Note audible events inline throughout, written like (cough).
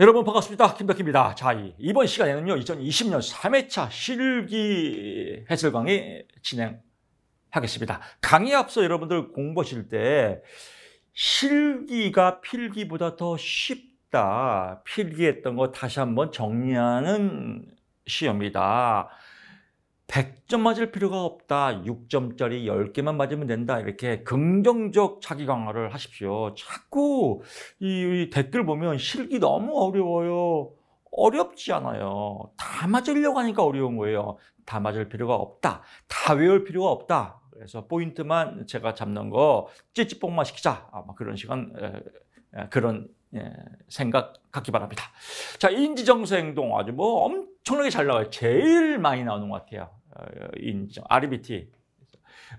여러분 반갑습니다. 김덕희입니다. 자, 이번 시간에는요. 2020년 3회차 실기 해설 강의 진행하겠습니다. 강의 앞서 여러분들 공부하실 때 실기가 필기보다 더 쉽다. 필기했던 거 다시 한번 정리하는 시험이다. 100점 맞을 필요가 없다. 6점짜리 10개만 맞으면 된다. 이렇게 긍정적 자기 강화를 하십시오. 자꾸 이, 이 댓글 보면 실기 너무 어려워요. 어렵지 않아요. 다 맞으려고 하니까 어려운 거예요. 다 맞을 필요가 없다. 다 외울 필요가 없다. 그래서 포인트만 제가 잡는 거 찌찌뽕만 시키자. 아마 그런 시간 에, 그런 예, 생각 갖기 바랍니다. 자, 인지정서 행동 아주 뭐 엄청나게 잘 나와요. 제일 많이 나오는 것 같아요. 인정, RBT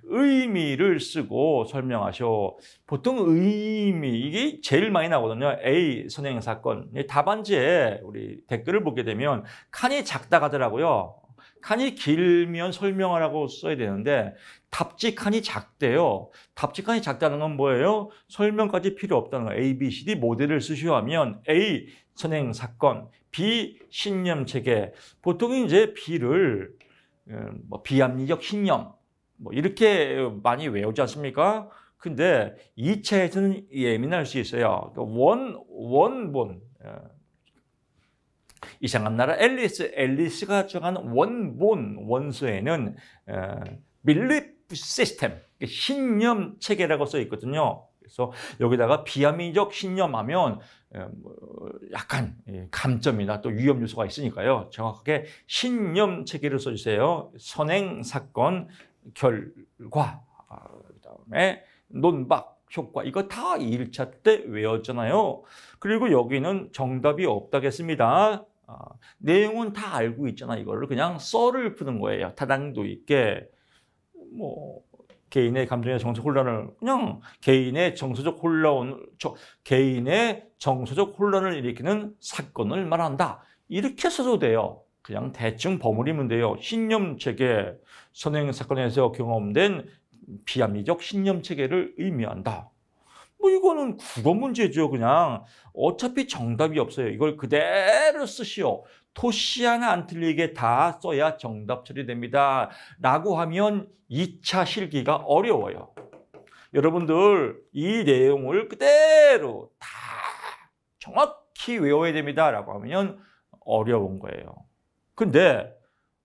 의미를 쓰고 설명하셔. 보통 의미 이게 제일 많이 나거든요. A 선행 사건 답안지에 우리 댓글을 보게 되면 칸이 작다가더라고요. 칸이 길면 설명하라고 써야 되는데 답지 칸이 작대요. 답지 칸이 작다는 건 뭐예요? 설명까지 필요 없다는 거예요. A, B, C, D 모델을 쓰시오 하면 A 선행 사건, B 신념 체계. 보통 이제 B를 음, 뭐 비합리적 신념 뭐 이렇게 많이 외우지 않습니까? 근데 이체에서는 예민할 수 있어요. 그러니까 원 원본 예. 이상한 나라 앨리스 앨리스가 정한 원본 원서에는 빌립 예, 시스템 그러니까 신념 체계라고 써 있거든요. 그래서 여기다가 비합리적 신념하면 뭐, 약간 예, 감점이나 또 위험 요소가 있으니까요. 정확하게 신념 체계를 써주세요. 선행 사건 결과 아, 그다음에 논박 효과 이거 다 1차 때 외웠잖아요. 그리고 여기는 정답이 없다겠습니다. 아, 내용은 다 알고 있잖아 이거를 그냥 썰을 푸는 거예요. 타당도 있게 뭐 개인의 감정의 정서 혼란을 그냥 개인의 정서적 혼란, 개인의 정서적 혼란을 일으키는 사건을 말한다. 이렇게 써도 돼요. 그냥 대충 버무리면 돼요. 신념 체계, 선행 사건에서 경험된 비합리적 신념 체계를 의미한다. 뭐 이거는 국어 문제죠. 그냥 어차피 정답이 없어요. 이걸 그대로 쓰시오. 토시 하나 안 틀리게 다 써야 정답 처리됩니다. 라고 하면 2차 실기가 어려워요. 여러분들 이 내용을 그대로 다 정확히 외워야 됩니다. 라고 하면 어려운 거예요. 근데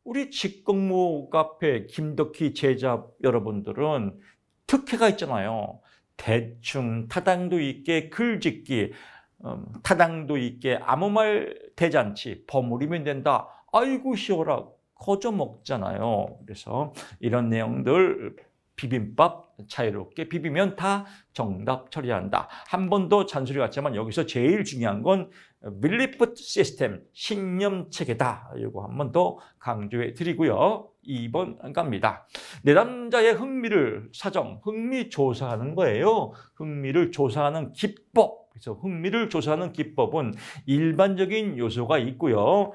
우리 직공무 카페 김덕희 제자 여러분들은 특혜가 있잖아요. 대충 타당도 있게 글짓기 음. 타당도 있게 아무 말 대잔치 버무리면 된다. 아이고 시어라 거저 먹잖아요. 그래서 이런 내용들 비빔밥 자유롭게 비비면 다 정답 처리한다. 한 번 더 잔소리 같지만 여기서 제일 중요한 건 밀리프 시스템 신념 체계다. 이거 한 번 더 강조해 드리고요. 2번 갑니다. 내담자의 흥미를 사정, 흥미 조사하는 거예요. 흥미를 조사하는 기법 그래서 흥미를 조사하는 기법은 일반적인 요소가 있고요.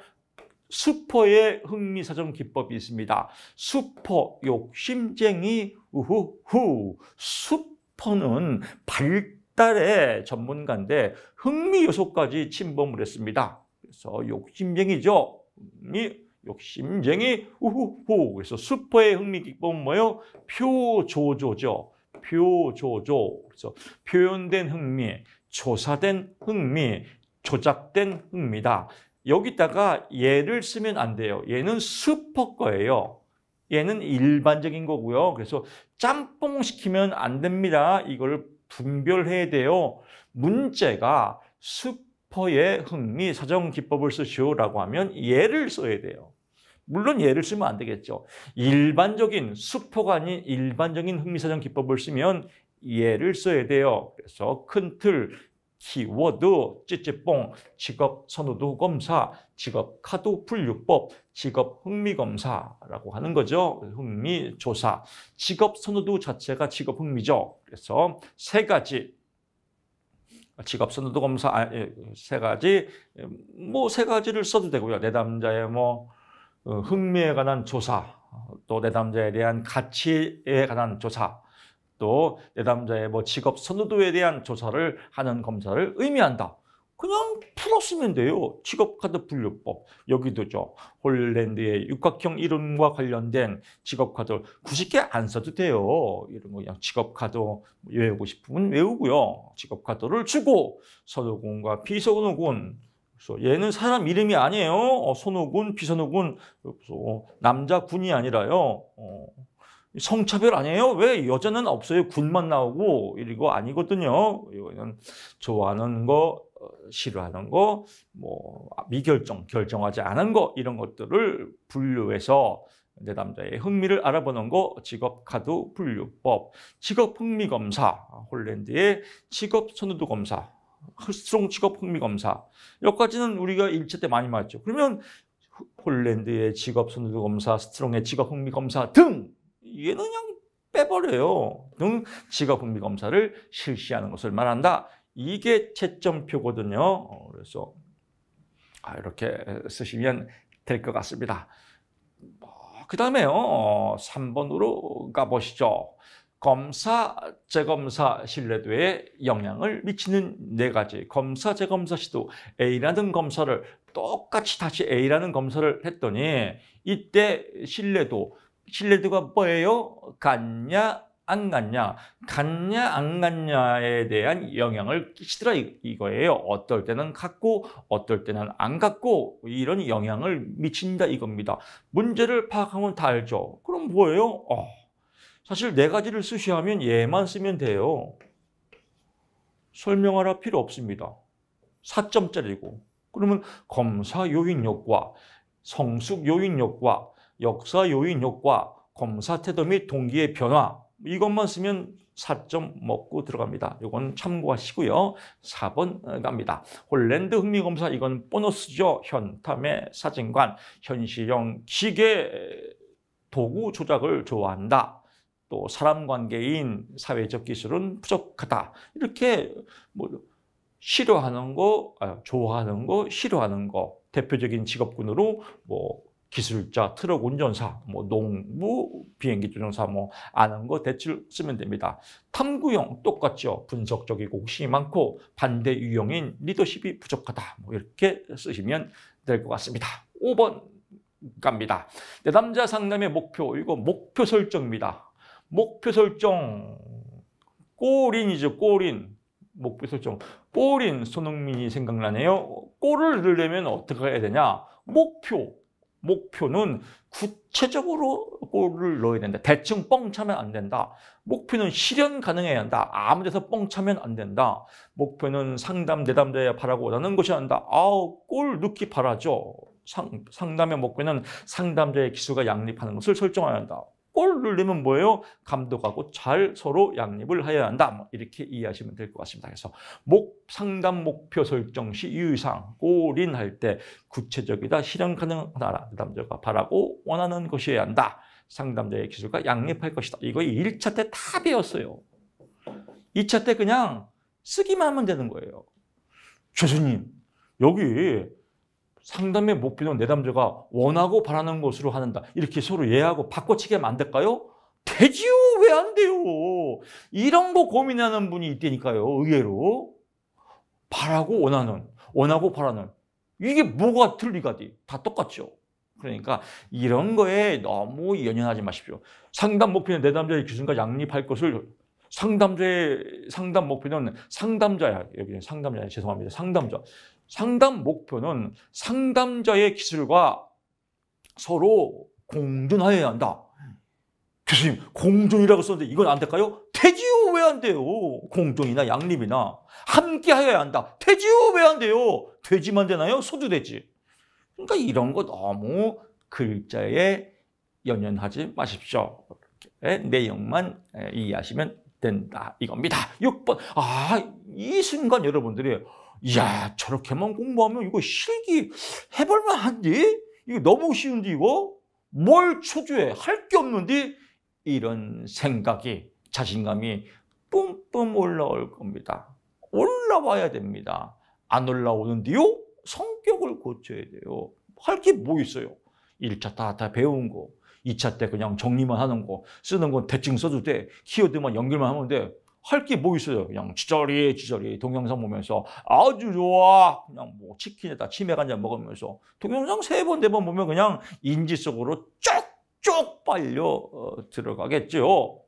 수포의 흥미사정 기법이 있습니다. 수포, 욕심쟁이, 우후후. 수포는 발달의 전문가인데 흥미 요소까지 침범을 했습니다. 그래서 욕심쟁이죠. 흥미, 욕심쟁이, 우후후. 그래서 수포의 흥미 기법은 뭐예요? 표조조죠. 표조조. 그래서 표현된 흥미, 조사된 흥미, 조작된 흥미다. 여기다가 얘를 쓰면 안 돼요. 얘는 슈퍼 거예요. 얘는 일반적인 거고요. 그래서 짬뽕 시키면 안 됩니다. 이걸 분별해야 돼요. 문제가 슈퍼의 흥미 사정 기법을 쓰시오라고 하면 얘를 써야 돼요. 물론 얘를 쓰면 안 되겠죠. 일반적인 수퍼가 아닌 일반적인 흥미사정 기법을 쓰면 예를 써야 돼요. 그래서 큰 틀, 키워드, 찌찌뽕, 직업 선호도 검사, 직업 카드 분류법, 직업 흥미 검사라고 하는 거죠. 흥미 조사. 직업 선호도 자체가 직업 흥미죠. 그래서 세 가지 직업 선호도 검사 아, 예, 세 가지 뭐 세 가지를 써도 되고요. 내담자의 뭐 어, 흥미에 관한 조사, 또 내담자에 대한 가치에 관한 조사, 또 내담자의 뭐 직업 선호도에 대한 조사를 하는 검사를 의미한다. 그냥 풀었으면 돼요. 직업카드 분류법. 여기도죠. 홀랜드의 육각형 이름과 관련된 직업카드 90개 안 써도 돼요. 이런 거 그냥 직업카드 외우고 싶으면 외우고요. 직업카드를 주고 선호군과비선호군 그래서 얘는 사람 이름이 아니에요. 어, 선호군비선호군 그래서 남자군이 아니라요. 어. 성차별 아니에요? 왜 여자는 없어요? 군만 나오고 이거 아니거든요. 이거는 좋아하는 거, 어, 싫어하는 거, 뭐 미결정, 결정하지 않은 거 이런 것들을 분류해서 내 남자의 흥미를 알아보는 거 직업 카드 분류법, 직업 흥미 검사, 홀랜드의 직업 선호도 검사, 흑수종 직업 흥미 검사. 여기까지는 우리가 일체때 많이 맞죠. 그러면 홀랜드의 직업 선호도 검사, 스트롱의 직업 흥미 검사 등 얘는 그냥 빼버려요. 등 직업분비 검사를 실시하는 것을 말한다. 이게 채점표거든요. 어, 그래서 아, 이렇게 쓰시면 될 것 같습니다. 뭐, 그 다음에요. 3번으로 어, 가보시죠. 검사, 재검사 신뢰도에 영향을 미치는 네 가지. 검사, 재검사 시도 A라는 검사를 똑같이 다시 A라는 검사를 했더니 이때 신뢰도 신뢰도가 뭐예요? 갔냐 안 갔냐, 갔냐 안 갔냐에 대한 영향을 끼치더라 이거예요. 어떨 때는 갔고 어떨 때는 안 갔고 이런 영향을 미친다 이겁니다. 문제를 파악하면 다 알죠. 그럼 뭐예요? 어, 사실 네 가지를 수시하면 얘만 쓰면 돼요. 설명하라 필요 없습니다. 4점짜리고. 그러면 검사 요인 효과, 성숙 요인 효과, 역사 요인 효과, 검사 태도 및 동기의 변화 이것만 쓰면 4점 먹고 들어갑니다. 이건 참고하시고요. 4번 어, 갑니다. 홀랜드 흥미검사 이건 보너스죠. 현탐의 사진관, 현시형 기계 도구 조작을 좋아한다. 또 사람 관계인 사회적 기술은 부족하다. 이렇게 뭐 싫어하는 거, 아, 좋아하는 거, 싫어하는 거 대표적인 직업군으로 뭐 기술자, 트럭 운전사, 뭐농부 비행기 조종사 뭐 아는 거 대출 쓰면 됩니다. 탐구형 똑같죠. 분석적이고 혹이 많고 반대 유형인 리더십이 부족하다. 뭐 이렇게 쓰시면 될 것 같습니다. 5번 갑니다. 내담자 상담의 목표, 이거 목표 설정입니다. 목표 설정, 꼬린이죠, 꼬린. 목표 설정, 꼬린 손흥민이 생각나네요. 골을 넣으려면 어떻게 해야 되냐? 목표, 목표는 구체적으로 골을 넣어야 된다. 대충 뻥 차면 안 된다. 목표는 실현 가능해야 한다. 아무 데서 뻥 차면 안 된다. 목표는 상담, 내담자에 바라고 원하는 것이 한다. 아우, 골 넣기 바라죠. 상, 상담의 목표는 상담자의 기수가 양립하는 것을 설정해야 한다. 골을으려면 뭐예요? 감독하고 잘 서로 양립을 해야 한다. 뭐 이렇게 이해하시면 될 것 같습니다. 그래서 목 상담 목표 설정 시 유의사항 골인할 때 구체적이다. 실현 가능하다. 담자가 바라고 원하는 것이어야 한다. 상담자의 기술과 양립할 것이다. 이거 1차 때 다 배웠어요. 2차 때 그냥 쓰기만 하면 되는 거예요. 교수님, 여기 상담의 목표는 내담자가 원하고 바라는 것으로 하는다. 이렇게 서로 예하고 바꿔치기 하면 안 될까요? 되지요. 왜 안 돼요? 이런 거 고민하는 분이 있다니까요. 의외로. 바라고 원하는, 원하고 바라는. 이게 뭐가 틀리가디? 다 똑같죠. 그러니까 이런 거에 너무 연연하지 마십시오. 상담 목표는 내담자의 기준과 양립할 것을 상담자의 상담 목표는 상담자야. 여기 상담자야. 죄송합니다. 상담자. 상담 목표는 상담자의 기술과 서로 공존하여야 한다. 교수님, 공존이라고 썼는데 이건 안 될까요? 되지요, 왜 안 돼요? 공존이나 양립이나 함께 하여야 한다. 되지요, 왜 안 돼요? 돼지만 되나요? 소도 되지. 그러니까 이런 거 너무 글자에 연연하지 마십시오. 내용만 이해하시면 된다 이겁니다. 6번 아이 순간 여러분들이 이야 저렇게만 공부하면 이거 실기 해볼 만한데 이거 너무 쉬운데 이거 뭘 초조해 할 게 없는데 이런 생각이 자신감이 뿜뿜 올라올 겁니다. 올라와야 됩니다. 안 올라오는데요? 성격을 고쳐야 돼요. 할 게 뭐 있어요? 1차 다, 다 배운 거. 2차 때 그냥 정리만 하는 거, 쓰는 건 대칭 써도 돼. 키워드만 연결만 하면 돼. 할 게 뭐 있어요? 그냥 지저리 지저리 동영상 보면서 아주 좋아. 그냥 뭐 치킨에다 치맥 한 잔 먹으면서 동영상 세 번, 네 번 보면 그냥 인지 속으로 쪽쪽 빨려 어, 들어가겠죠.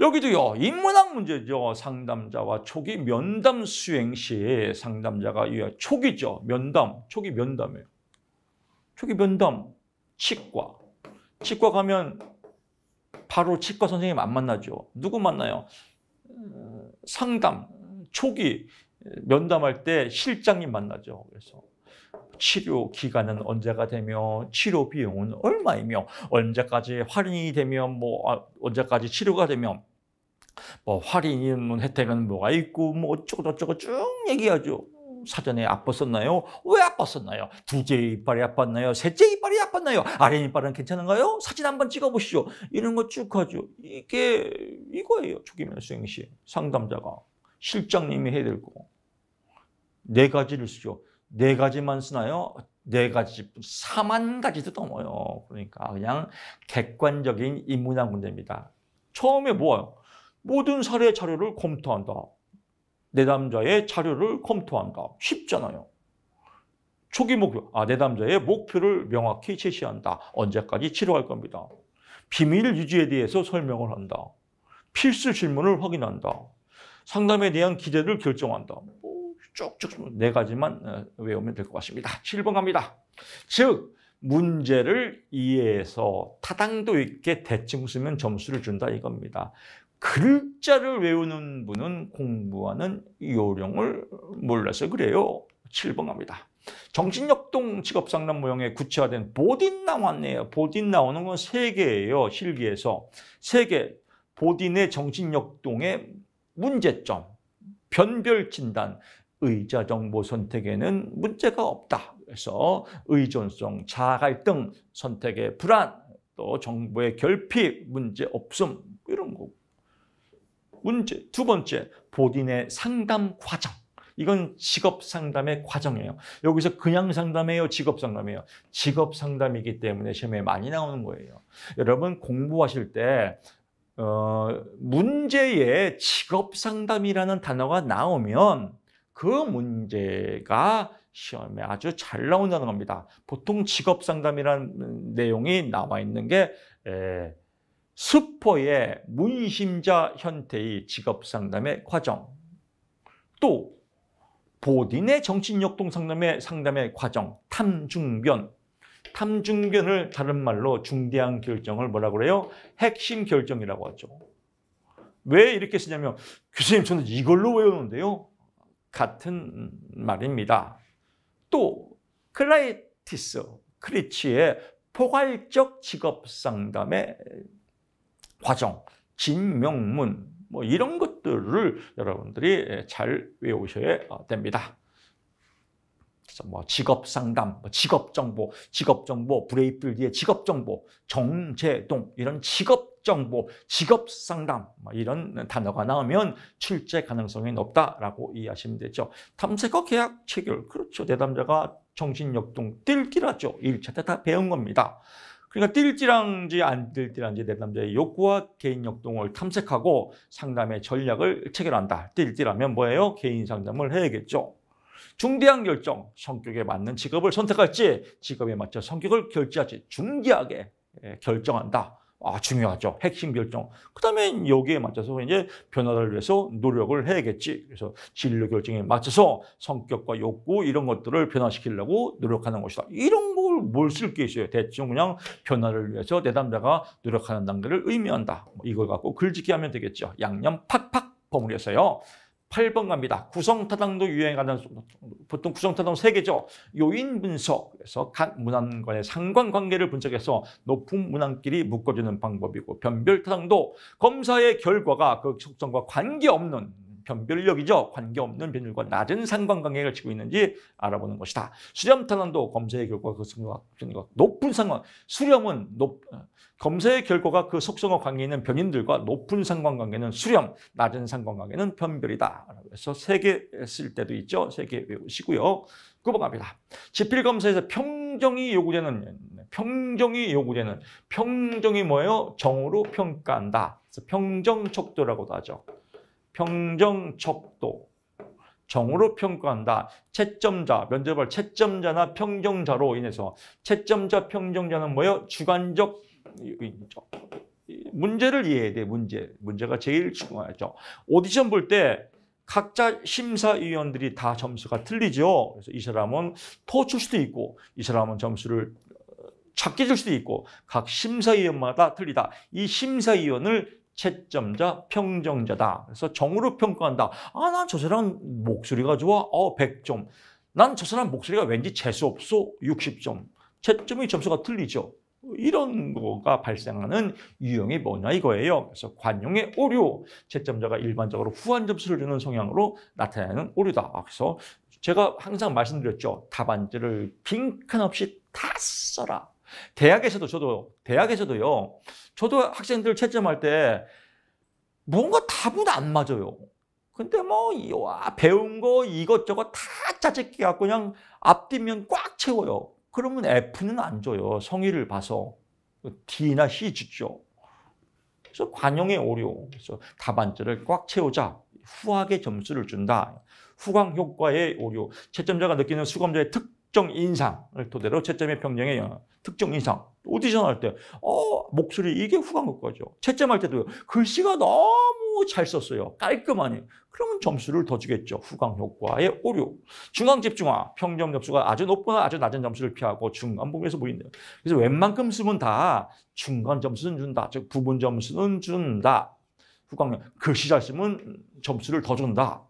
여기도요, 인문학 문제죠. 상담자와 초기 면담 수행 시 상담자가 초기죠. 면담, 초기 면담이에요. 초기 면담, 치과, 치과 가면 바로 치과 선생님 안 만나죠. 누구 만나요? 상담, 초기 면담할 때 실장님 만나죠. 그래서 치료 기간은 언제가 되며 치료 비용은 얼마이며 언제까지 할인이 되면 뭐 아, 언제까지 치료가 되면 뭐 할인 혜택은 뭐가 있고 뭐 어쩌고 저쩌고 쭉 얘기하죠. 사전에 아팠었나요? 왜 아팠었나요? 두째 이빨이 아팠나요? 셋째 이빨이 아팠나요? 아래 이빨은 괜찮은가요? 사진 한번 찍어보시죠. 이런 거 쭉 하죠. 이게 이거예요. 초기면 수행시 상담자가 실장님이 해야 될 거. 네 가지를 쓰죠. 네 가지만 쓰나요? 네 가지, 사만 가지도 넘어요. 그러니까 그냥 객관적인 인문학 문제입니다. 처음에 뭐예요? 모든 사례 자료를 검토한다. 내담자의 자료를 검토한다. 쉽잖아요. 초기 목표, 아, 내담자의 목표를 명확히 제시한다. 언제까지 치료할 겁니다. 비밀 유지에 대해서 설명을 한다. 필수 질문을 확인한다. 상담에 대한 기대를 결정한다. 뭐 쭉쭉 네 가지만 어, 외우면 될 것 같습니다. 7번 갑니다. 즉, 문제를 이해해서 타당도 있게 대충 쓰면 점수를 준다 이겁니다. 글자를 외우는 분은 공부하는 요령을 몰라서 그래요. 7번 갑니다. 정신역동 직업상담 모형에 구체화된 보딘 나왔네요. 보딘 나오는 건3개예요 실기에서. 3개 보딘의 정신역동의 문제점, 변별 진단, 의자 정보 선택에는 문제가 없다. 그래서 의존성, 자갈등 선택의 불안, 또 정보의 결핍, 문제 없음, 문제 두 번째 본인의 상담 과정. 이건 직업 상담의 과정이에요. 여기서 그냥 상담해요 직업 상담이에요. 직업 상담이기 때문에 시험에 많이 나오는 거예요. 여러분 공부하실 때 어, 문제에 직업 상담이라는 단어가 나오면 그 문제가 시험에 아주 잘 나온다는 겁니다. 보통 직업 상담이라는 내용이 나와 있는 게 에, 스포의 문심자 현태의 직업상담의 과정 또 보딘의 정신역동 상담의 상담의 과정 탐중변 탐중변을 다른 말로 중대한 결정을 뭐라고 그래요? 핵심 결정이라고 하죠. 왜 이렇게 쓰냐면 교수님 저는 이걸로 외우는데요. 같은 말입니다. 또 클라이티스 크리치의 포괄적 직업상담의 과정, 진명문 뭐 이런 것들을 여러분들이 예, 잘 외우셔야 됩니다. 뭐 직업 상담, 뭐 직업 정보, 직업 정보, 브레이필드의 직업 정보, 정제동 이런 직업 정보, 직업 상담 뭐 이런 단어가 나오면 출제 가능성이 높다라고 이해하시면 되죠. 탐색어 계약 체결 그렇죠. 대담자가 정신역동 뜰기라죠. 1차 때 다 배운 겁니다. 그러니까 뛸지랑지 안 뛸지랑지 내 남자의 욕구와 개인 역동을 탐색하고 상담의 전략을 체결한다. 뛸지라면 뭐예요? 개인 상담을 해야겠죠. 중대한 결정, 성격에 맞는 직업을 선택할지 직업에 맞춰 성격을 결제하지 중대하게 예, 결정한다. 아, 중요하죠. 핵심 결정. 그 다음에 여기에 맞춰서 이제 변화를 위해서 노력을 해야겠지. 그래서 진료 결정에 맞춰서 성격과 욕구 이런 것들을 변화시키려고 노력하는 것이다. 이런 걸 뭘 쓸 게 있어요. 대충 그냥 변화를 위해서 내담자가 노력하는 단계를 의미한다. 뭐 이걸 갖고 글짓기 하면 되겠죠. 양념 팍팍 버무려서요. 8번 갑니다. 구성타당도 유행하는 보통 구성타당 3개죠. 요인 분석, 에서각 문항과의 상관관계를 분석해서 높은 문항끼리 묶어주는 방법이고 변별타당도 검사의 결과가 그 속성과 관계없는 변별력이죠. 관계없는 변율과 낮은 상관관계를 지고 있는지 알아보는 것이다. 수렴 탄원도 검사의 결과 그 성과 높은 상관 수렴은 높 어, 검사의 결과가 그 속성과 관계 있는 변인들과 높은 상관관계는 수렴, 낮은 상관관계는 변별이다. 그래서 세 개 쓸 때도 있죠. 세 개 외우시고요. 끄어갑니다 지필검사에서 평정이 요구되는, 평정이 요구되는, 평정이 뭐예요? 정으로 평가한다. 그래서 평정척도라고도 하죠. 평정척도 정으로 평가한다. 채점자, 면접을 채점자나 평정자로 인해서 채점자, 평정자는 뭐예요? 주관적 문제를 이해해야 돼. 문제. 문제가 제일 중요하죠. 오디션 볼 때 각자 심사위원들이 다 점수가 틀리죠. 그래서 이 사람은 토줄 수도 있고 이 사람은 점수를 어, 작게 줄 수도 있고 각 심사위원마다 틀리다. 이 심사위원을 채점자, 평정자다. 그래서 정으로 평가한다. 아, 난 저 사람 목소리가 좋아. 어, 100점. 난 저 사람 목소리가 왠지 재수없어. 60점. 채점의 점수가 틀리죠. 이런 거가 발생하는 유형이 뭐냐 이거예요. 그래서 관용의 오류, 채점자가 일반적으로 후한 점수를 주는 성향으로 나타나는 오류다. 그래서 제가 항상 말씀드렸죠. 답안지를 빈칸 없이 다 써라. 대학에서도 저도 대학에서도요. 저도 학생들 채점할 때 뭔가 답은 안 맞아요. 근데 뭐 와, 배운 거 이것저것 다 짜증게 갖고 그냥 앞뒤면 꽉 채워요. 그러면 F는 안 줘요. 성의를 봐서 D나 C 주죠. 그래서 관용의 오류. 그래서 답안지를 꽉 채우자. 후하게 점수를 준다. 후광 효과의 오류. 채점자가 느끼는 수감자의 특 특정 인상을 토대로 채점의 평정의 특정 인상 오디션 할 때 어, 목소리 이게 후한 것까지요. 채점할 때도 글씨가 너무 잘 썼어요. 깔끔하니. 그러면 점수를 더 주겠죠. 후강 효과의 오류. 중앙 집중화. 평점 점수가 아주 높거나 아주 낮은 점수를 피하고 중간 부분에서 보인대요. 그래서 웬만큼 쓰면 다 중간 점수는 준다. 즉 부분 점수는 준다. 후강 글씨 잘 쓰면 점수를 더 준다.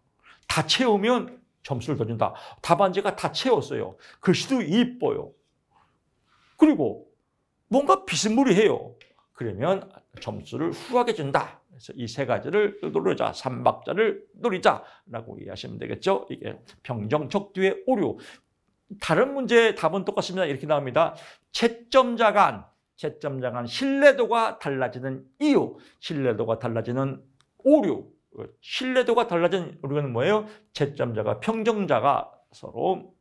다 채우면 점수를 더 준다. 답안지가 다 채웠어요. 글씨도 이뻐요. 그리고 뭔가 비스무리해요. 그러면 점수를 후하게 준다. 그래서 이 세 가지를 노리자, 삼박자를 노리자라고 이해하시면 되겠죠. 이게 병정적 뒤에 오류. 다른 문제의 답은 똑같습니다. 이렇게 나옵니다. 채점자간, 채점자간 신뢰도가 달라지는 이유, 신뢰도가 달라지는 오류, 그 신뢰도가 달라진 우리는 뭐예요? 채점자가 평정자가 서로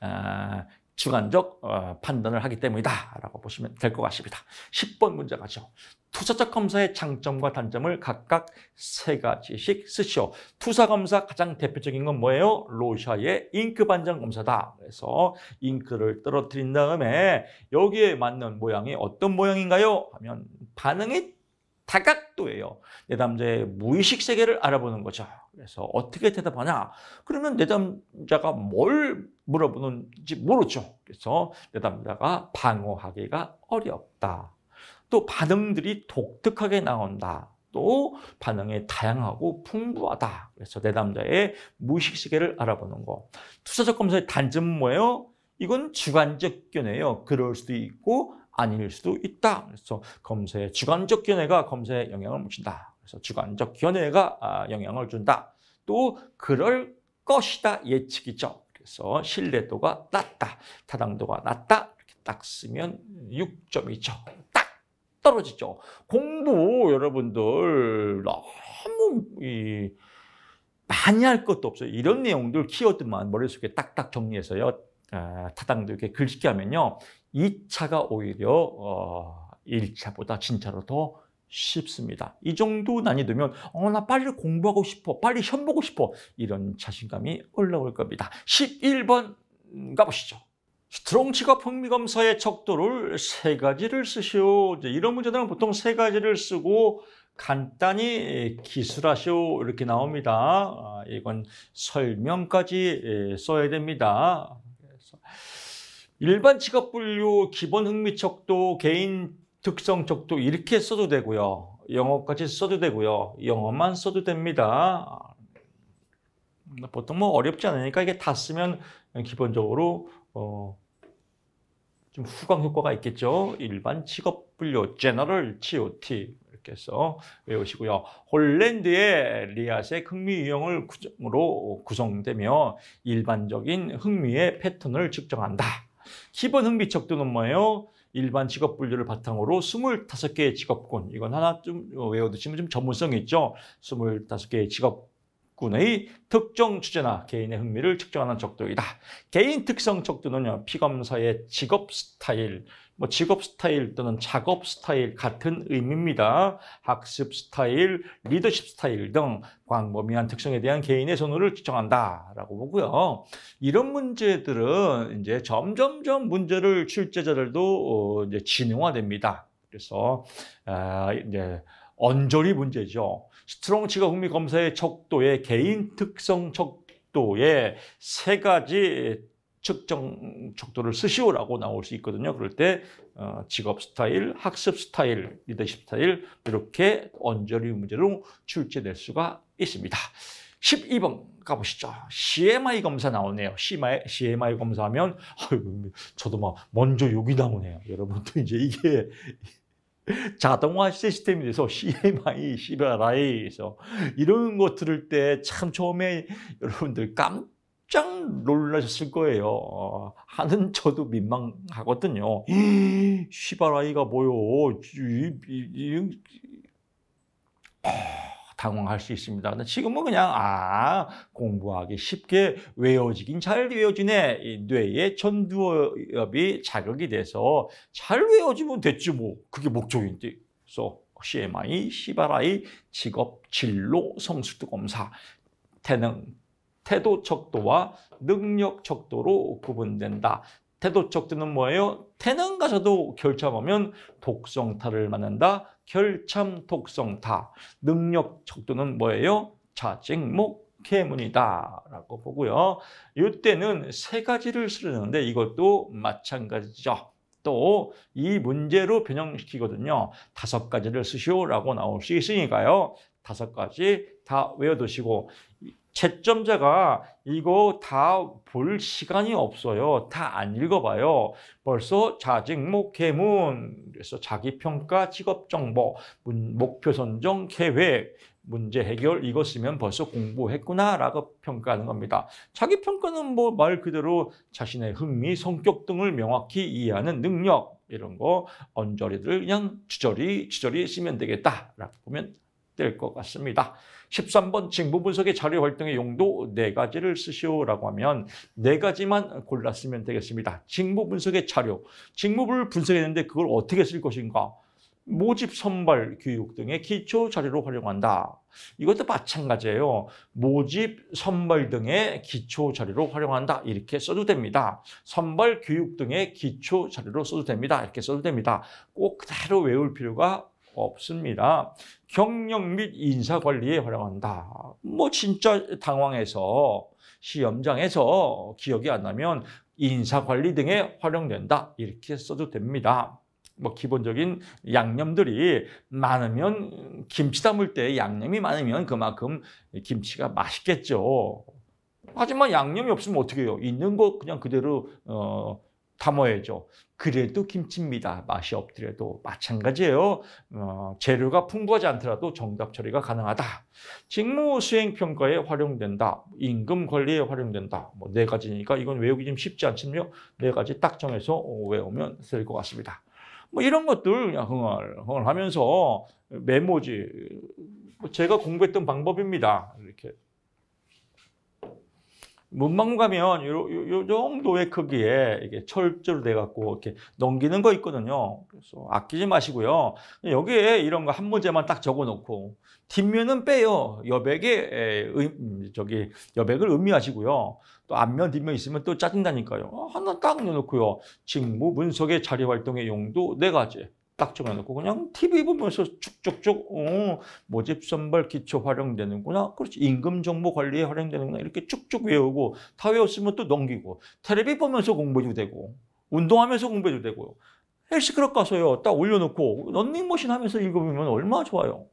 아, 주관적 어, 판단을 하기 때문이다라고 보시면 될 것 같습니다. 10번 문제 가죠. 투사적 검사의 장점과 단점을 각각 세 가지씩 쓰시오. 투사 검사 가장 대표적인 건 뭐예요? 로샤의 잉크 반전 검사다. 그래서 잉크를 떨어뜨린 다음에 여기에 맞는 모양이 어떤 모양인가요? 하면 반응이 다각도예요. 내담자의 무의식 세계를 알아보는 거죠. 그래서 어떻게 대답하냐? 그러면 내담자가 뭘 물어보는지 모르죠. 그래서 내담자가 방어하기가 어렵다. 또 반응들이 독특하게 나온다. 또 반응이 다양하고 풍부하다. 그래서 내담자의 무의식 세계를 알아보는 거. 투자적 검사의 단점은 뭐예요? 이건 주관적 견해예요. 그럴 수도 있고 아닐 수도 있다. 그래서 검사의 주관적 견해가 검사에 영향을 미친다. 그래서 주관적 견해가 아, 영향을 준다. 또 그럴 것이다 예측이죠. 그래서 신뢰도가 낮다. 타당도가 낮다. 이렇게 딱 쓰면 6점이죠. 딱 떨어지죠. 공부 여러분들 너무 이 많이 할 것도 없어요. 이런 내용들 키워드만 머릿속에 딱딱 정리해서요. 아, 타당도 이렇게 글짓게 하면요. 2차가 오히려 어, 1차보다 진짜로 더 쉽습니다. 이 정도 난이도면 어, 나 빨리 공부하고 싶어, 빨리 시험 보고 싶어 이런 자신감이 올라올 겁니다. 11번 가보시죠. 스트롱 직업 흥미 검사의 척도를 세 가지를 쓰시오. 이런 제이 문제들은 보통 세 가지를 쓰고 간단히 기술하시오 이렇게 나옵니다. 아, 이건 설명까지 써야 됩니다. 그래서 일반 직업 분류 기본 흥미척도 개인 특성 척도 이렇게 써도 되고요. 영어까지 써도 되고요. 영어만 써도 됩니다. 음, 보통 뭐 어렵지 않으니까 이게 다 쓰면 기본적으로 어, 좀 후광 효과가 있겠죠. 일반 직업 분류 (general GOT) 이렇게 서 외우시고요. 홀랜드의 리앗의 흥미 유형을 구성으로 구성되며 일반적인 흥미의 패턴을 측정한다. 기본 흥미척도는 뭐예요? 일반 직업 분류를 바탕으로 25개의 직업군. 이건 하나 좀 외워두시면 좀 전문성이 있죠. 25개의 직업군의 특정 주제나 개인의 흥미를 측정하는 척도이다 개인 특성 척도는요 피검사의 직업 스타일, 뭐 직업 스타일 또는 작업 스타일 같은 의미입니다. 학습 스타일, 리더십 스타일 등 광범위한 특성에 대한 개인의 선호를 지정한다라고 보고요. 이런 문제들은 이제 점점점 문제를 출제자들도 어, 이제 진화됩니다 그래서 아, 이제 언저리 문제죠. 스트롱 직업 흥미 검사의 척도에 개인 특성 척도에 세 가지 측정 척도를 쓰시오라고 나올 수 있거든요. 그럴 때 어, 직업 스타일, 학습 스타일, 리더십 스타일 이렇게 언저리 문제로 출제될 수가 있습니다. 12번 가보시죠. CMI 검사 나오네요. CMI, CMI 검사하면 어이 저도 막 먼저 욕이 나오네요. 여러분도 이제 이게 자동화 시스템이 돼서 CMI, CBRI에서 이런 거 들을 때 참 처음에 여러분들 깜 깜짝 놀라셨을 거예요. 어, 하는 저도 민망하거든요. (gasps) 시바라이가 뭐요? 당황할 수 있습니다. 지금은 그냥 아 공부하기 쉽게 외워지긴 잘 외워지네. 이 뇌의 전두엽이 자극이 돼서 잘 외워지면 됐지 뭐. 그게 목적인데. 그래서 CMI, 시바라이, 직업, 진로, 성숙도 검사, 태능, 태도 척도와 능력 척도로 구분된다. 태도 척도는 뭐예요? 태능 가서도 결참하면 독성타를 만난다. 결참 독성타. 능력 척도는 뭐예요? 자직목 케문이다라고 보고요. 이때는 세 가지를 쓰는데 려 이것도 마찬가지죠. 또 이 문제로 변형시키거든요. 다섯 가지를 쓰시오라고 나올 수 있으니까요. 다섯 가지 다 외워두시고 채점자가 이거 다 볼 시간이 없어요. 다 안 읽어봐요. 벌써 자직, 목, 회문 그래서 자기평가, 직업정보, 목표 선정, 계획, 문제 해결 이거 쓰면 벌써 공부했구나라고 평가하는 겁니다. 자기 평가는 뭐 말 그대로 자신의 흥미, 성격 등을 명확히 이해하는 능력 이런 거 언저리들 그냥 주저리 주저리 쓰면 되겠다라고 보면 될것 같습니다. 13번 직무 분석의 자료 활동의 용도 4가지를 쓰시오라고 하면 4가지만 골랐으면 되겠습니다. 직무 분석의 자료, 직무를 분석했는데 그걸 어떻게 쓸 것인가? 모집 선발 교육 등의 기초 자료로 활용한다. 이것도 마찬가지예요. 모집 선발 등의 기초 자료로 활용한다. 이렇게 써도 됩니다. 선발 교육 등의 기초 자료로 써도 됩니다. 이렇게 써도 됩니다. 꼭 그대로 외울 필요가 없습니다. 경력 및 인사관리에 활용한다. 뭐 진짜 당황해서 시험장에서 기억이 안 나면 인사관리 등에 활용된다. 이렇게 써도 됩니다. 뭐 기본적인 양념들이 많으면 김치 담을 때 양념이 많으면 그만큼 김치가 맛있겠죠. 하지만 양념이 없으면 어떻게 해요? 있는 거 그냥 그대로 어, 담아야죠. 그래도 김치입니다. 맛이 없더라도 마찬가지예요. 어, 재료가 풍부하지 않더라도 정답 처리가 가능하다. 직무 수행 평가에 활용된다. 임금 관리에 활용된다. 뭐네 가지니까 이건 외우기 좀 쉽지 않지만요. 네 가지 딱 정해서 외우면 될 것 같습니다. 뭐 이런 것들 흥얼 흥얼 하면서 메모지 뭐 제가 공부했던 방법입니다. 이렇게 문방구 가면 요, 요, 요 정도의 크기에 이게 철조로 돼 갖고 이렇게 넘기는 거 있거든요. 그래서 아끼지 마시고요. 여기에 이런 거 한 문제만 딱 적어 놓고 뒷면은 빼요. 여백에 의, 저기 여백을 의미하시고요. 또 앞면 뒷면 있으면 또 짜증 나니까요. 어, 하나 딱 넣어 놓고요. 직무 분석의 자료 활동의 용도 네 가지. 딱 적어놓고 그냥 TV 보면서 쭉쭉쭉 어, 모집 선발 기초 활용되는구나. 그렇지. 임금 정보 관리에 활용되는구나. 이렇게 쭉쭉 외우고 다 외웠으면 또 넘기고 테레비 보면서 공부해도 되고 운동하면서 공부해도 되고 헬스클럽 가서요. 딱 올려놓고 런닝머신 하면서 읽어보면 얼마나 좋아요.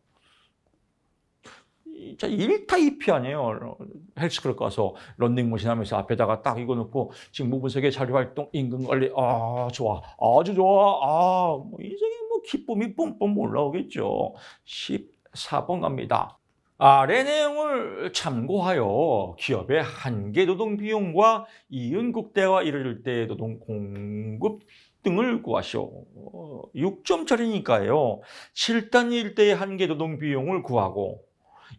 1타 2피 아니에요. 헬스클럽 가서 런닝머신 하면서 앞에다가 딱 이거 놓고 지금 무분석의 자료활동, 인근관리, 아, 좋아. 아주 좋아. 아, 뭐 인생에 뭐 기쁨이 뿜뿜 올라오겠죠. 14번 갑니다. 아래 내용을 참고하여 기업의 한계 노동 비용과 이윤 극대화 이를 때 노동 공급 등을 구하시오. 6점짜리니까요. 어, 7단1대의 한계 노동 비용을 구하고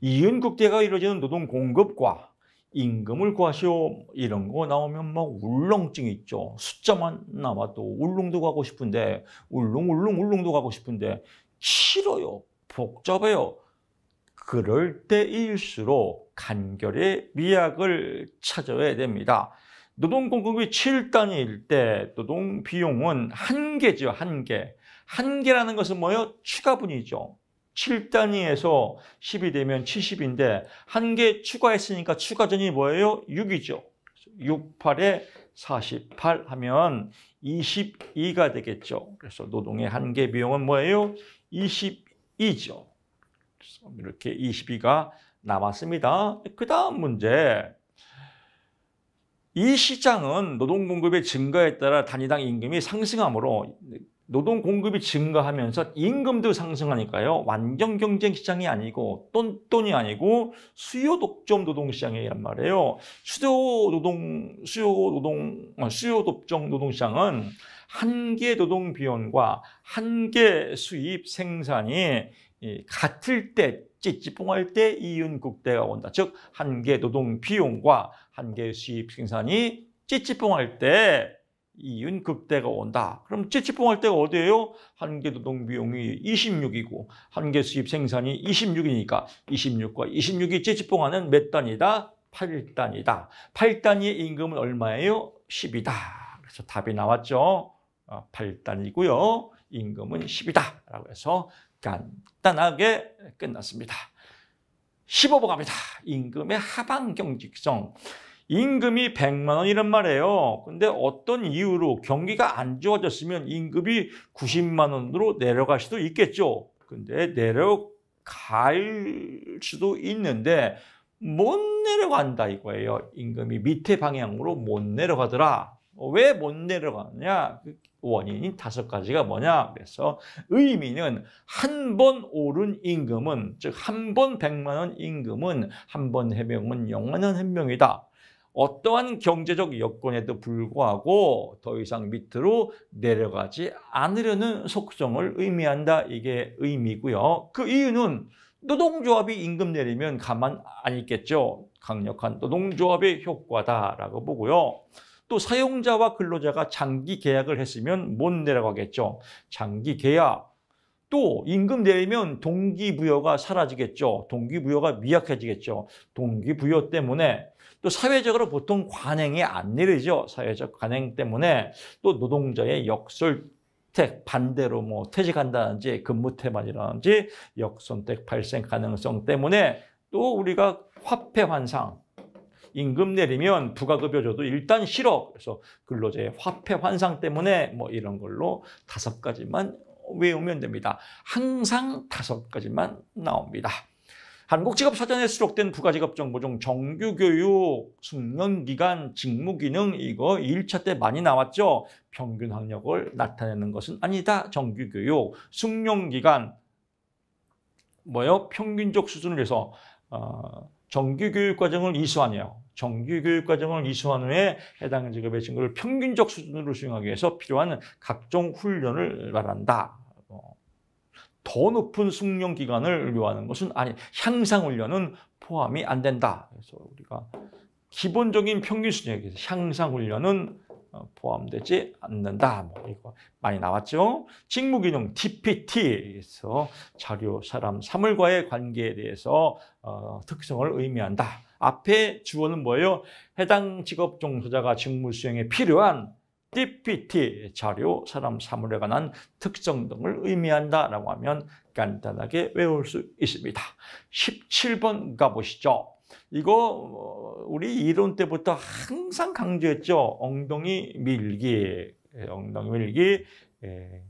이윤국대가 이루어지는 노동 공급과 임금을 구하시오 이런 거 나오면 막 울렁증 있죠. 숫자만 남아도 울릉도 가고 싶은데 울릉 울릉 울릉도 가고 싶은데 싫어요. 복잡해요. 그럴 때일수록 간결히 미약을 찾아야 됩니다. 노동 공급이 7단위일 때 노동 비용은 한 개죠, 한 개. 한 개라는 것은 뭐예요? 추가분이죠. 7단위에서 10이 되면 70인데 한 개 추가했으니까 추가전이 뭐예요? 6이죠. 6, 8에 48 하면 22가 되겠죠. 그래서 노동의 한 개 비용은 뭐예요? 22죠. 이렇게 22가 남았습니다. 그 다음 문제. 이 시장은 노동 공급의 증가에 따라 단위당 임금이 상승하므로 노동 공급이 증가하면서 임금도 상승하니까요. 완전 경쟁 시장이 아니고 똔똔이 아니고 수요 독점 노동 시장이란 말이에요. 수요 노동 수요 노동 어, 수요 독점 노동 시장은 한계 노동 비용과 한계 수입 생산이 같을 때 찌찌뽕할 때이윤극대가 온다. 즉 한계 노동 비용과 한계 수입 생산이 찌찌뽕할 때 이윤 극대가 온다. 그럼 찌찌봉할 때가 어디예요? 한개 노동 비용이 26이고 한 개 수입 생산이 26이니까 26과 26이 찌찌봉하는몇 단이다? 8단이다. 8단위의 임금은 얼마예요? 10이다. 그래서 답이 나왔죠. 8단이고요. 어, 임금은 10이다. 라고 해서 간단하게 끝났습니다. 15번 갑니다. 임금의 하방 경직성. 임금이 100만 원이란 말이에요. 근데 어떤 이유로 경기가 안 좋아졌으면 임금이 90만 원으로 내려갈 수도 있겠죠. 근데 내려갈 수도 있는데 못 내려간다 이거예요. 임금이 밑에 방향으로 못 내려가더라. 왜 못 내려가냐? 그 원인이 다섯 가지가 뭐냐? 그래서 의미는 한 번 오른 임금은 즉 한 번 백만원 임금은 한 번 해명은 영원한 해명이다. 어떠한 경제적 여건에도 불구하고 더 이상 밑으로 내려가지 않으려는 속성을 의미한다. 이게 의미고요. 그 이유는 노동조합이 임금 내리면 가만 안 있겠죠. 강력한 노동조합의 효과다라고 보고요. 또 사용자와 근로자가 장기 계약을 했으면 못 내려가겠죠. 장기 계약. 또 임금 내리면 동기부여가 사라지겠죠. 동기부여가 미약해지겠죠. 동기부여 때문에 또 사회적으로 보통 관행이 안 내리죠. 사회적 관행 때문에 또 노동자의 역설 택 반대로 뭐 퇴직한다든지 근무 태만이라든지 역선택 발생 가능성 때문에 또 우리가 화폐 환상 임금 내리면 부가급여 줘도 일단 싫어 그래서 근로자의 화폐 환상 때문에 뭐 이런 걸로 다섯 가지만 외우면 됩니다. 항상 다섯 가지만 나옵니다. 한국직업사전에 수록된 부가직업 정보 중 정규교육, 숙련기간, 직무기능 이거 1차 때 많이 나왔죠. 평균 학력을 나타내는 것은 아니다. 정규교육, 숙련기간, 뭐요? 평균적 수준을 해서 어, 정규교육 과정을 이수하네요. 정규교육 과정을 이수한 후에 해당 직업의 친구를 평균적 수준으로 수행하기 위해서 필요한 각종 훈련을 말한다. 더 높은 숙련 기간을 의뢰하는 것은 아니 향상 훈련은 포함이 안 된다. 그래서 우리가 기본적인 평균 수준에 서 향상 훈련은 어, 포함되지 않는다. 뭐 이거 많이 나왔죠. 직무기능 TPT에서 자료 사람 사물과의 관계에 대해서 어, 특성을 의미한다. 앞에 주어는 뭐예요? 해당 직업 종사자가 직무 수행에 필요한 DPT 자료, 사람 사물에 관한 특정 등을 의미한다라고 하면 간단하게 외울 수 있습니다. 17번 가보시죠. 이거 어, 우리 이론 때부터 항상 강조했죠. 엉덩이 밀기, 예, 엉덩이 밀기 예,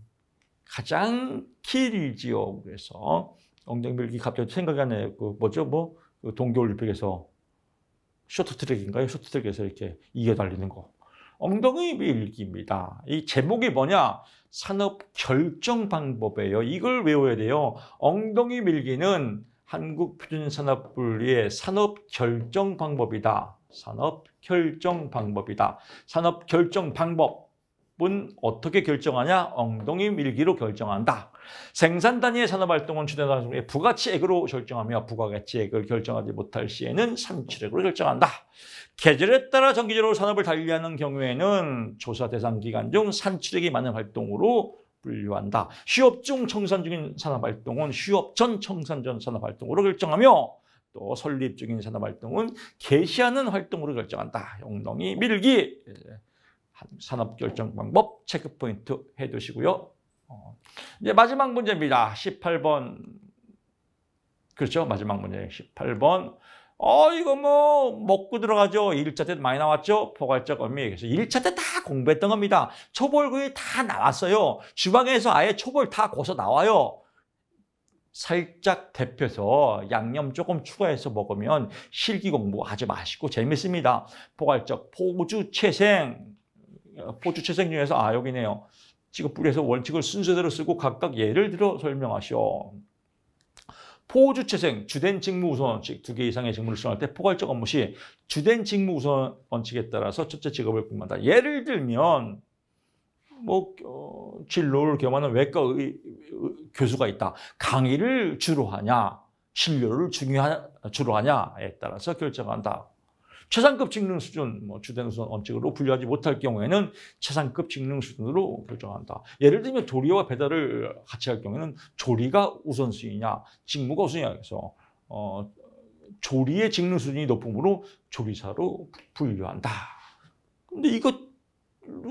가장 길지요. 그래서 엉덩이 밀기 갑자기 생각이 안 나요. 그 뭐죠? 뭐 그 동계올림픽에서 쇼트트랙인가요? 쇼트트랙에서 이렇게 이겨 달리는 거. 엉덩이 밀기입니다. 이 제목이 뭐냐? 산업 결정 방법이에요. 이걸 외워야 돼요. 엉덩이 밀기는 한국 표준 산업 분류의 산업 결정 방법이다. 산업 결정 방법이다. 산업 결정 방법. 은 어떻게 결정하냐? 엉덩이 밀기로 결정한다. 생산 단위의 산업 활동은 주된 단위의 부가치액으로 결정하며 부가가치액을 결정하지 못할 시에는 산출액으로 결정한다. 계절에 따라 정기적으로 산업을 달리하는 경우에는 조사 대상 기간 중 산출액이 많은 활동으로 분류한다. 휴업 중 청산 중인 산업 활동은 휴업 전 청산 전 산업 활동으로 결정하며 또 설립 중인 산업 활동은 개시하는 활동으로 결정한다. 엉덩이 밀기 산업결정 방법 체크포인트 해두시고요. 어, 이제 마지막 문제입니다. 18번 그렇죠? 마지막 문제 18번 어 이거 뭐 먹고 들어가죠. 1차 때 많이 나왔죠. 포괄적 의미. 그래서 1차 때 다 공부했던 겁니다. 초벌구이다 나왔어요. 주방에서 아예 초벌 다 고서 나와요. 살짝 데펴서 양념 조금 추가해서 먹으면 실기 공부 하지 마시고 재밌습니다. 포괄적 포주 채생 포주 채색 중에서 아 여기네요. 지급불에서 원칙을 순서대로 쓰고 각각 예를 들어 설명하시오. 포주 채생, 주된 직무 우선 원칙, 두 개 이상의 직무를 수행할 때 포괄적 업무 시 주된 직무 우선 원칙에 따라서 첫째 직업을 구분한다. 예를 들면 뭐 어, 진로를 겸하는 외과 의, 교수가 있다. 강의를 주로 하냐, 진료를 중요하, 주로 하냐에 따라서 결정한다. 최상급 직능 수준, 뭐 주된 선 원칙으로 분류하지 못할 경우에는 최상급 직능 수준으로 결정한다. 예를 들면 조리와 배달을 같이 할 경우에는 조리가 우선순위냐, 직무가 우선순위냐 해서 어, 조리의 직능 수준이 높음으로 조리사로 분류한다. 근데 이것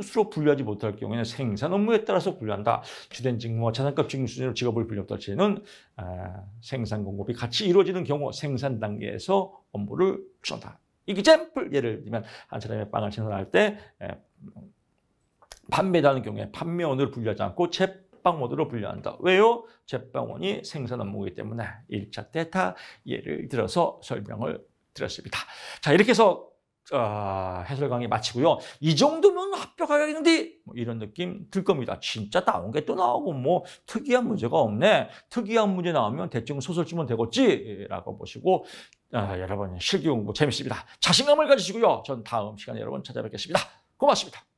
스스로 분류하지 못할 경우에는 생산 업무에 따라서 분류한다. 주된 직무와 자상급 직무 수준으로 직업을 분류할 때는 생산 공급이 같이 이루어지는 경우 생산 단계에서 업무를 추천한다 example 예를 들면 한 사람의 빵을 생산할 때 예, 판매하는 경우에 판매원으로 분류하지 않고 제빵원으로 분류한다. 왜요? 제빵원이 생산 업무이기 때문에 1차 데이터 예를 들어서 설명을 드렸습니다. 자 이렇게 해서 어, 아, 해설 강의 마치고요. 이 정도면 합격하겠는데 뭐 이런 느낌 들 겁니다. 진짜 나온 게 또 나오고 뭐 특이한 문제가 없네. 특이한 문제 나오면 대충 소설쯤은 되겠지라고 보시고 아, 여러분 실기 공부 재밌습니다. 자신감을 가지시고요. 전 다음 시간에 여러분 찾아뵙겠습니다. 고맙습니다.